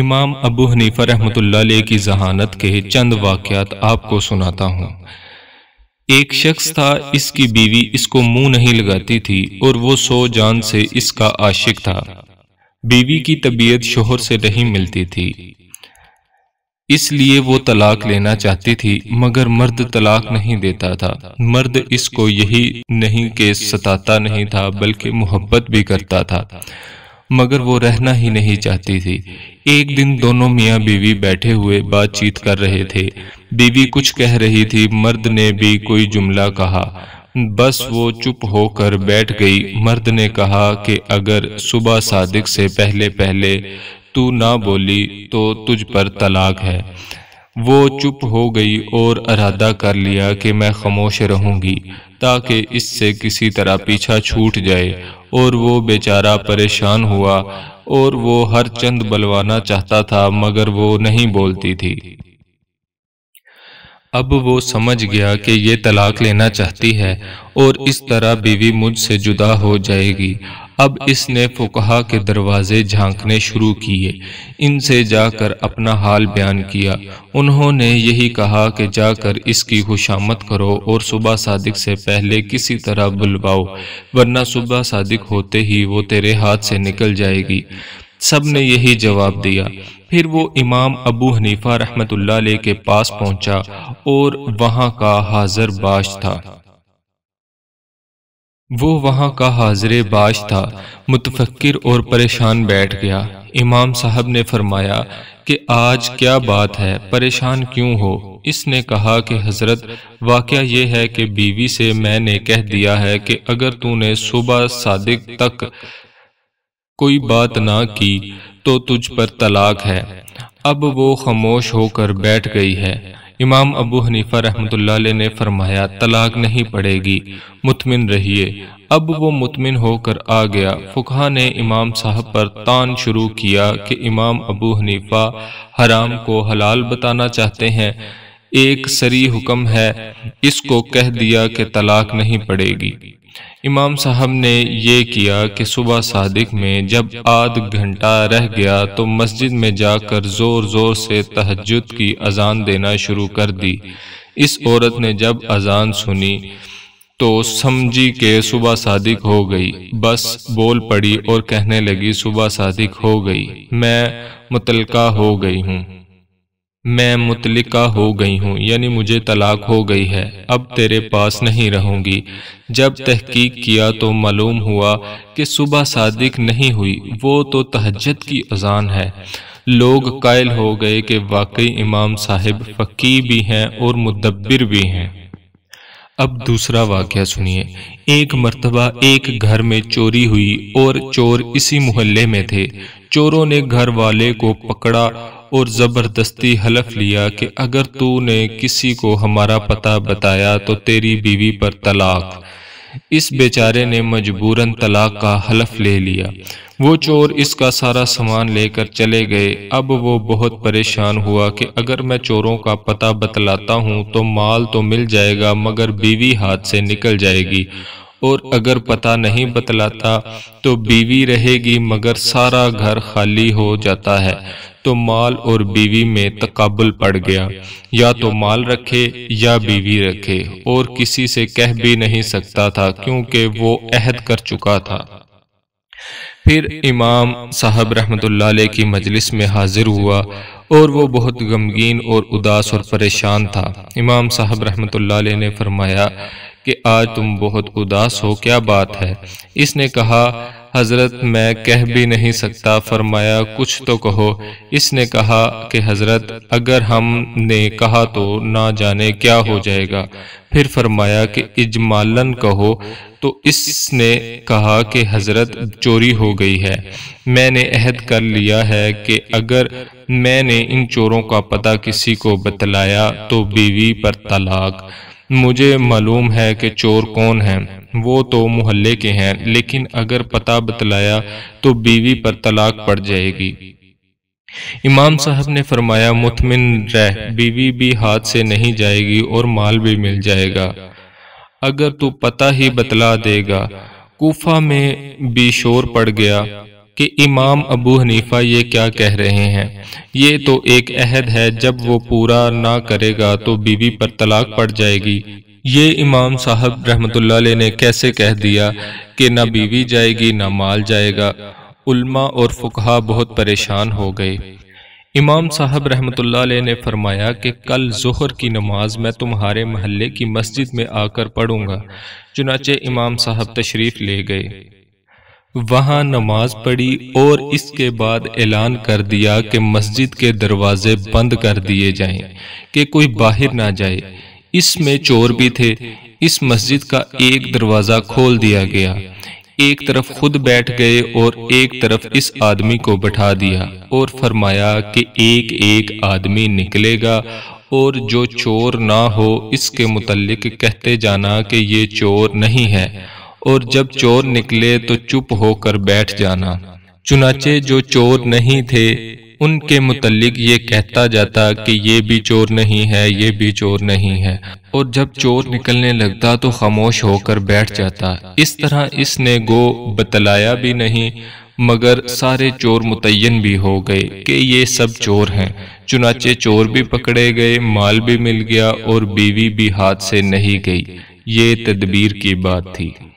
इमाम अबू हनीफा रहमत की जहानत के चंद वाक़ात आपको सुनाता हूँ एक शख्स था इसकी बीवी इसको मुंह नहीं लगाती थी और वो सो जान से इसका आशिक था बीवी की तबीयत शोहर से नहीं मिलती थी इसलिए वो तलाक लेना चाहती थी मगर मर्द तलाक नहीं देता था मर्द इसको यही नहीं के सताता नहीं था बल्कि मोहब्बत भी करता था मगर वो रहना ही नहीं चाहती थी एक दिन दोनों मियाँ बीवी बैठे हुए बातचीत कर रहे थे बीवी कुछ कह रही थी मर्द ने भी कोई जुमला कहा बस वो चुप होकर बैठ गई मर्द ने कहा कि अगर सुबह सादिक से पहले पहले तू ना बोली तो तुझ पर तलाक है वो चुप हो गई और अरादा कर लिया कि मैं खामोश रहूंगी ताकि इससे किसी तरह पीछा छूट जाए और वो बेचारा परेशान हुआ और वो हर चंद बलवाना चाहता था मगर वो नहीं बोलती थी अब वो समझ गया कि ये तलाक लेना चाहती है और इस तरह बीवी मुझसे जुदा हो जाएगी अब इसने फुकहा के दरवाजे झांकने शुरू किए इनसे जाकर अपना हाल बयान किया उन्होंने यही कहा कि जाकर इसकी खुशामद करो और सुबह सादिक से पहले किसी तरह बुलवाओ वरना सुबह सादिक होते ही वो तेरे हाथ से निकल जाएगी सब ने यही जवाब दिया फिर वो इमाम अबू हनीफा रहमतुल्लाह के पास पहुंचा और वहां का हाजिर बाश था वो वहाँ का हाजिर बाश था मुतफक्र और परेशान बैठ गया इमाम साहब ने फरमाया कि आज क्या बात है परेशान क्यों हो इसने कहा कि हजरत वाक़ यह है कि बीवी से मैंने कह दिया है कि अगर तूने सुबह सादिक तक कोई बात ना की तो तुझ पर तलाक है अब वो खामोश होकर बैठ गई है इमाम अबू हनीफा रहमत ने फरमाया तलाक नहीं पड़ेगी मुतमिन रहिए अब वो मुतमिन होकर आ गया फुकहा ने इमाम साहब पर तान शुरू किया कि इमाम अबू हनीफा हराम को हलाल बताना चाहते हैं एक सरी हुक्म है इसको कह दिया कि तलाक नहीं पड़ेगी इमाम साहब ने यह किया कि सुबह सादिक में जब आध घंटा रह गया तो मस्जिद में जाकर ज़ोर ज़ोर से तहजद की अजान देना शुरू कर दी इस औरत ने जब अजान सुनी तो समझी के सुबह सादिक हो गई बस बोल पड़ी और कहने लगी सुबह सादिक हो गई मैं मुतलका हो गई हूँ मैं मुतलिका हो गई हूँ यानी मुझे तलाक हो गई है अब तेरे पास नहीं रहूँगी जब तहकीक किया तो मालूम हुआ कि सुबह सादिक नहीं हुई वो तो तहजत की अजान है लोग कायल हो गए कि वाकई इमाम साहिब फ़की भी हैं और मुदब्बिर भी हैं अब दूसरा वाक्य सुनिए एक मरतबा एक घर में चोरी हुई और चोर इसी मोहल्ले में थे चोरों ने घर वाले को पकड़ा और ज़बरदस्ती हलफ लिया कि अगर तू ने किसी को हमारा पता बताया तो तेरी बीवी पर तलाक इस बेचारे ने मजबूरन तलाक का हलफ ले लिया वो चोर इसका सारा सामान लेकर चले गए अब वो बहुत परेशान हुआ कि अगर मैं चोरों का पता बतलाता हूँ तो माल तो मिल जाएगा मगर बीवी हाथ से निकल जाएगी और अगर पता नहीं बतलाता तो बीवी रहेगी मगर सारा घर खाली हो जाता है तो माल और बीवी में तकबुल पड़ गया या तो माल रखे या बीवी रखे और किसी से कह भी नहीं सकता था क्योंकि वो अहद कर चुका था फिर इमाम साहब रहमतुल्लाह की मजलिस में हाजिर हुआ और वो बहुत गमगीन और उदास और परेशान था इमाम साहब रहमतुल्लाह ने फरमाया कि आज तुम बहुत उदास हो क्या बात है इसने कहा हजरत मैं कह भी नहीं सकता फरमाया कुछ तो कहो इसने कहा कि हजरत अगर हमने कहा तो ना जाने क्या हो जाएगा फिर फरमाया कि इजमालन कहो तो इसने कहा कि हजरत चोरी हो गई है मैंने अहद कर लिया है कि अगर मैंने इन चोरों का पता किसी को बतलाया तो बीवी पर तलाक मुझे मालूम है कि चोर कौन है वो तो मोहल्ले के हैं लेकिन अगर पता बतलाया तो बीवी पर तलाक पड़ जाएगी इमाम साहब ने फरमाया मुतमिन रह बीवी भी हाथ से नहीं जाएगी और माल भी मिल जाएगा अगर तू पता ही बतला देगा कोफा में भी शोर पड़ गया कि इमाम अबू हनीफा ये क्या कह रहे हैं ये तो एक अहद है जब वो पूरा ना करेगा तो बीवी पर तलाक पड़ जाएगी ये इमाम साहब रहमतुल्लाह ने कैसे कह दिया कि ना बीवी जाएगी ना माल जाएगा उल्मा और फुकहा बहुत परेशान हो गए इमाम साहब रहमतुल्लाह ने फरमाया कि कल जहर की नमाज मैं तुम्हारे महल्ले की मस्जिद में आकर पढ़ूंगा चुनाचे इमाम साहब तशरीफ़ ले गए वहाँ नमाज पढ़ी और इसके बाद ऐलान कर दिया कि मस्जिद के दरवाजे बंद कर दिए जाएं कि कोई बाहर ना जाए इसमें चोर भी थे इस मस्जिद का एक दरवाज़ा खोल दिया गया एक तरफ खुद बैठ गए और एक तरफ इस आदमी को बैठा दिया और फरमाया कि एक एक आदमी निकलेगा और जो चोर ना हो इसके मुतलक कहते जाना कि ये चोर नहीं है और जब चोर निकले तो चुप होकर बैठ जाना चुनाचे जो चोर नहीं थे उनके मुतलिक ये कहता जाता कि ये भी चोर नहीं है ये भी चोर नहीं है और जब चोर निकलने लगता तो खामोश होकर बैठ जाता इस तरह इसने गो बतलाया भी नहीं मगर सारे चोर मुतयन भी हो गए कि ये सब चोर हैं चुनाचे चोर भी पकड़े गए माल भी मिल गया और बीवी भी हाथ से नहीं गई ये तदबीर की बात थी